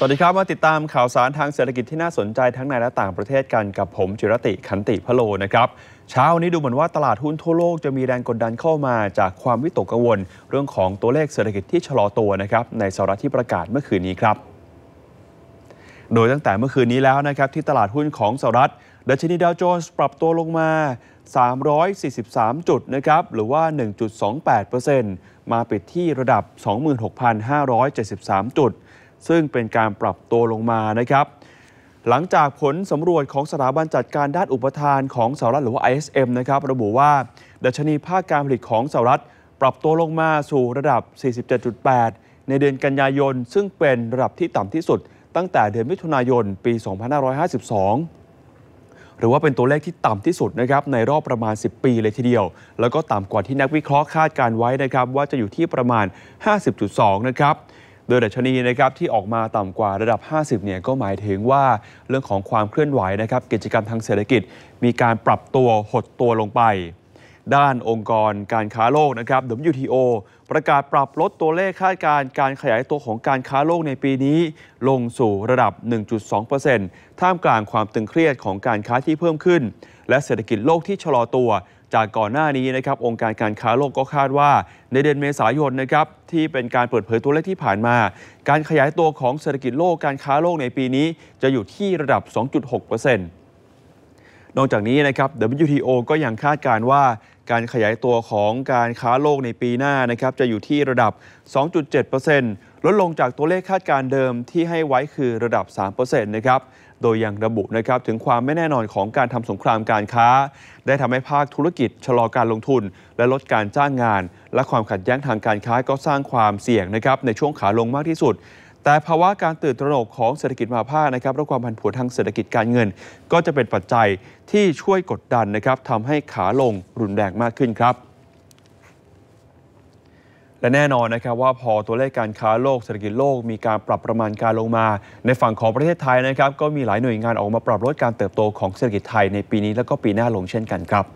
สวัสดีครับ มาติดตามข่าวสารทางเศรษฐกิจที่น่าสนใจทั้งในและต่างประเทศกันกับผมจิรติขันติพโลนะครับเช้านี้ดูเหมือนว่าตลาดหุ้นทั่วโลกจะมีแรงกดดันเข้ามาจากความวิตกกังวล เรื่องของตัวเลขเศรษฐกิจที่ชะลอตัวนะครับในสหรัฐที่ประกาศเมื่อคืนนี้ครับ โดยตั้งแต่เมื่อคืนนี้แล้วนะครับที่ตลาดหุ้นของสหรัฐดัชนีดาวโจนส์ปรับตัวลงมา 343 จุดนะครับหรือว่า 1.28%มาปิดที่ระดับ 26,573 จุดซึ่งเป็นการปรับตัวลงมานะครับหลังจากผลสำรวจของสถาบันจัดการด้านอุปทานของสหรัฐหรือว่า ISM นะครับระบุว่าดัชนีภาคการผลิตของสหรัฐปรับตัวลงมาสู่ระดับ 47.8 ในเดือนกันยายนซึ่งเป็นระดับที่ต่ำที่สุด ตั้งแต่เดือนมิถุนายนปี 2552 หรือว่าเป็นตัวเลขที่ต่ำที่สุดนะครับในรอบประมาณ 10 ปีเลยทีเดียว แล้วก็ต่ำกว่าที่นักวิเคราะห์คาดการไว้นะครับว่าจะอยู่ที่ประมาณ 50.2 นะครับโดยดัชนีนะครับที่ออกมาต่ำกว่าระดับ 50เนี่ยก็หมายถึงว่าเรื่องของความเคลื่อนไหวนะครับ กิจกรรมทางเศรษฐกิจ มีการปรับตัวหดตัวลงไป ด้านองค์กรการค้าโลกนะครับ WTO ประกาศปรับลดตัวเลขคาดการณ์การขยายตัวของการค้าโลกในปีนี้ ลงสู่ระดับ 1.2%ท่ามกลางความตึงเครียดของการค้าที่เพิ่มขึ้น และเศรษฐกิจโลกที่ชะลอตัวจากก่อนหน้านี้นะครับองค์การการค้าโลกก็คาดว่า ในเดือนเมษายนนะครับที่เป็นการเปิดเผยตัวเลขที่ผ่านมา การขยายตัวของเศรษฐกิจโลกการค้าโลกในปีนี้จะอยู่ที่ระดับ 2.6%นอกจากนี้นะครับ WTO ก็ยังคาดการว่า การขยายตัวของการค้าโลกในปีหน้านะครับจะอยู่ที่ระดับ 2.7%ลดลงจากตัวเลขคาดการเดิมที่ให้ไว้คือระดับ3%นะครับ โดยยังระบุนะครับถึงความไม่แน่นอนของการทำสงครามการค้า ได้ทำให้ภาคธุรกิจชะลอการลงทุน และลดการจ้างงาน และความขัดแย้งทางการค้าก็สร้างความเสี่ยงนะครับในช่วงขาลงมากที่สุด แต่ภาวะการตื่นตระหนกของเศรษฐกิจมาภาคนะครับและความผันผวนทางเศรษฐกิจการเงิน ก็จะเป็นปัจจัยที่ช่วยกดดันนะครับทำให้ขาลงรุนแรงมากขึ้นครับและแน่นอนนะครับว่าพอตัวเลขการค้าโลกเศรษฐกิจโลกมีการปรับประมาณการลงมา ในฝั่งของประเทศไทยนะครับ ก็มีหลายหน่วยงานออกมาปรับลดการเติบโต ของเศรษฐกิจไทยในปีนี้และก็ปีหน้าลงเช่นกันครับ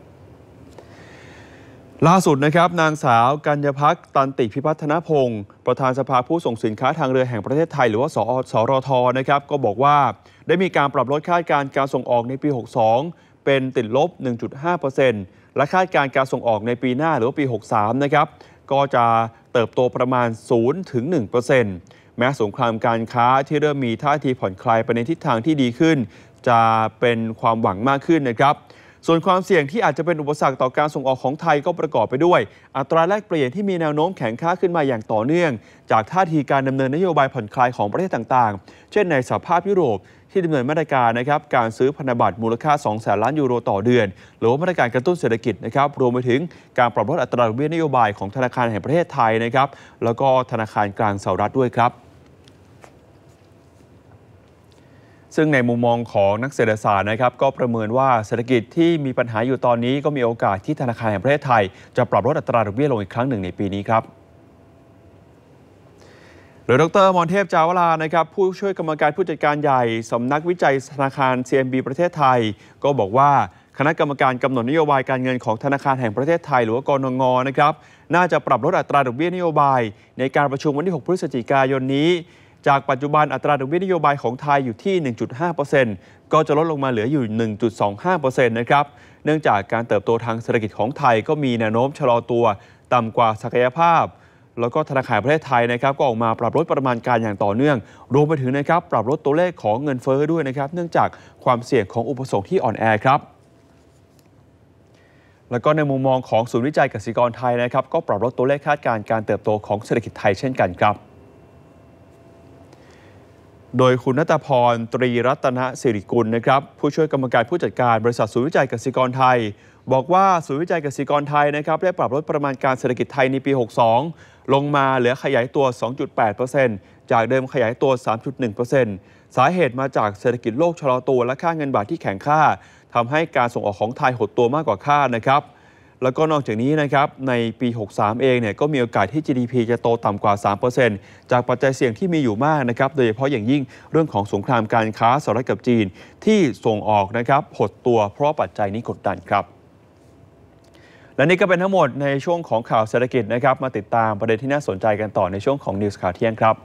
ล่าสุดนะครับนางสาวกัญญพัก ตันติพิพัฒนพงศ์ประธานสภาผู้ส่งสินค้าทางเรือแห่งประเทศไทย หรือว่าสอสอรอทนะครับ ก็บอกว่าได้มีการปรับลดคาดการการส่งออกในปี 62 เป็นติดลบ 1.5%และคาดการการส่งออกในปีหน้าหรือว่าปี 63 นะครับก็จะเติบโตประมาณ 0 ถึง1%แม้สงครามการค้าที่เริ่มมีท่าทีผ่อนคลายไปในทิศทางที่ดีขึ้น จะเป็นความหวังมากขึ้นนะครับส่วนความเสี่ยงที่อาจจะเป็นอุปสรรคต่อการส่งออกของไทยก็ประกอบไปด้วย อัตราแลกเปลี่ยนที่มีแนวโน้มแข็งค่าขึ้นมาอย่างต่อเนื่อง จากท่าทีการดำเนินนโยบายผ่อนคลายของประเทศต่างๆ เช่นในสหภาพยุโรปที่ดำเนินมาตรการนะครับการซื้อพันธบัตรมูลค่า2แสนล้านยูโรต่อเดือน หรือว่ามาตรการกระตุ้นเศรษฐกิจนะครับรวมไปถึงการปรับลดอัตราดอกเบี้ยนโยบายของธนาคารแห่งประเทศไทยนะครับแล้วก็ธนาคารกลางสหรัฐด้วยครับซึ่งในมุมมองของนักเศรษฐศาสตร์นะครับ ก็ประเมินว่าเศรษฐกิจที่มีปัญหาอยู่ตอนนี้ก็มีโอกาสที่ธนาคารแห่งประเทศไทย จะปรับลดอัตราดอกเบี้ยลงอีกครั้งหนึ่งในปีนี้ครับโดยดรมอนเทพจาวลานะครับผู้ช่วยกรรมการผู้จัดการใหญ่สำนักวิจัยธนาคาร CMB ประเทศไทย ก็บอกว่าคณะกรรมการกำหนดนโยบายการเงินของธนาคารแห่งประเทศไทย หรือว่ากรงงนะครับน่าจะปรับลดอัตราดอกเบี้ยนโยบาย ในการประชุมวันที่ 6 พฤศจิกายนนี้จากปัจจุบันอัตราดอกเบี้ยนโยบายของไทยอยู่ที่ 1.5%ก็จะลดลงมาเหลืออยู่ 1.25%นะครับเนื่องจากการเติบโตทางเศรษฐกิจของไทยก็มีแนวโน้มชะลอตัวต่ำกว่าศักยภาพ แล้วก็ธนาคารประเทศไทยนะครับก็ออกมาปรับลดประมาณการอย่างต่อเนื่อง รวมไปถึงนะครับปรับลดตัวเลขของเงินเฟ้อด้วยนะครับเนื่องจากความเสี่ยงของอุปสงค์ที่อ่อนแอครับ แล้วก็ในมุมมองของศูนย์วิจัยกสิกรไทยนะครับก็ปรับลดตัวเลขคาดการณ์การเติบโตของเศรษฐกิจไทยเช่นกันครับโดยคุณนัตพรตรีรัตนสิริกุลนะครับ ผู้ช่วยกรรมการผู้จัดการบริษัทศูนย์วิจัยกสิกรไทย บอกว่าศูนย์วิจัยกสิกรไทยนะครับได้ปรับลดประมาณการเศรษฐกิจไทยในปี 62 ลงมาเหลือขยายตัว 2.8%จากเดิมขยายตัว 3.1%สาเหตุมาจากเศรษฐกิจโลกชะลอตัวและค่าเงินบาทที่แข็งค่า ทำให้การส่งออกของไทยหดตัวมากกว่าคาดนะครับแล้วก็นอกจากนี้นะครับในปี 63 เองเนี่ยก็มีโอกาสที่ GDP จะโตต่ำกว่า 3%จากปัจจัยเสี่ยงที่มีอยู่มากนะครับโดยเฉพาะอย่างยิ่งเรื่องของสงครามการค้าสหรัฐกับจีนที่ส่งออกนะครับหดตัวเพราะปัจจัยนี้กดดันครับ และนี่ก็เป็นทั้งหมดในช่วงของข่าวเศรษฐกิจนะครับมาติดตามประเด็นที่น่าสนใจกันต่อในช่วงของนิวส์ข่าวเที่ยงครับ